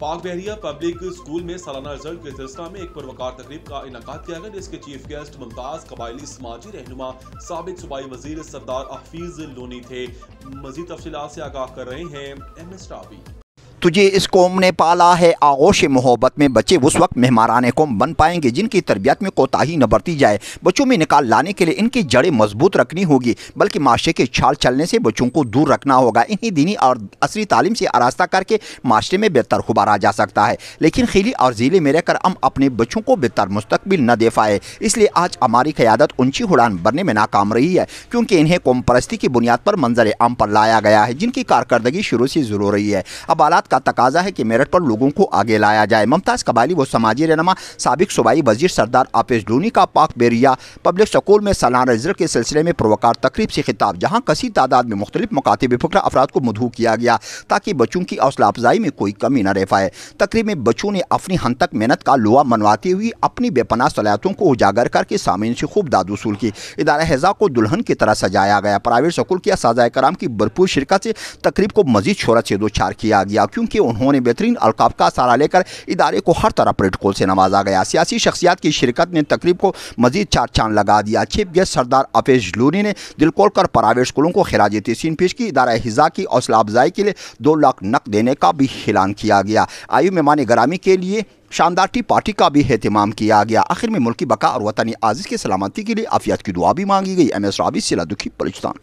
पाक बहरिया public school में सालाना रिजल्ट के सिलसिला में एक परवकार तकरीब का इनका किया गया जिसके चीफ गेस्ट मुमताज़ कबायली समाजी रहनुमा सबक सूबाई वजीर सरदार हफीज लोनी थे मजीद तफसी से आगाह कर रहे हैं एम एस रावी तुझे इस कौम ने पाला है आगोश मोहब्बत में बच्चे उस वक्त मेहमान कौम बन पाएंगे जिनकी तरबियत में कोताही न बरती जाए बच्चों में निकाल लाने के लिए इनकी जड़ें मजबूत रखनी होगी बल्कि माशरे के छाल चलने से बच्चों को दूर रखना होगा इन्हीं दीनी और असली तालीम से आरास्ता करके माशरे में बेहतर उबारा जा सकता है लेकिन खिली और ज़िले में रहकर हम अपने बच्चों को बेहतर मुस्तबिल न दे पाए इसलिए आज हमारी क़्यादत ऊंची उड़ान भरने में नाकाम रही है क्योंकि इन्हें कौम परस्ती की बुनियाद पर मंजर आम पर लाया गया है जिनकी कारकर्दगी शुरू से ज़रूरी है अब आलात का तकाजा है कि मेरठ पर लोगों को आगे लाया जाए मुमताज कबाली व समाजी रहनमा सबक सूबाई वजीर सरदार आपेज लूनी का पाक बेरिया पब्लिक स्कूल में सालाना रिजर के सिलसिले में प्रवकार तकरीब से खिताब जहाँ कसी तादाद में मुख्तलि मकातब फकरा अफराद को मधु किया गया ताकि बच्चों की हौसला अफजाई में कोई कमी न रह पाए तकरीब में बच्चों ने अपनी हन तक मेहनत का लोहा मनवाती हुई अपनी बेपना सलाहतों को उजागर करके सामीन से खूब दाद वसूल की इदारा हजा को दुल्हन की तरह सजाया गया प्राइवेट स्कूल की साजा कराम की भरपूर शिरकत से तकरीब को मजीद शहरत से दो चार किया गया क्योंकि क्योंकि उन्होंने बेहतरीन अलकाब का सहारा लेकर इदारे को हर तरह प्रोटोकॉल से नवाजा गया सियासी शख्सियात की शिरकत ने तकरीब को मजीद चार चांद लगा दिया चीफ गेस्ट सरदार अफेज लूनी ने दिल कर प्राइवेट स्कूलों को खराज तीसिन पेश की इदारा हिजा की हौसला अफजाई के लिए दो लाख नक देने का भी ऐलान किया गया आयु मेहमान गरामी के लिए शानदार टी पार्टी का भी अहतमाम किया गया आखिर में मुल्की बका और वतनी आजिज़ की सलामती के लिए अफियात की दुआ भी मांगी गई एम एस राबी सिला दुखी बलुस्तान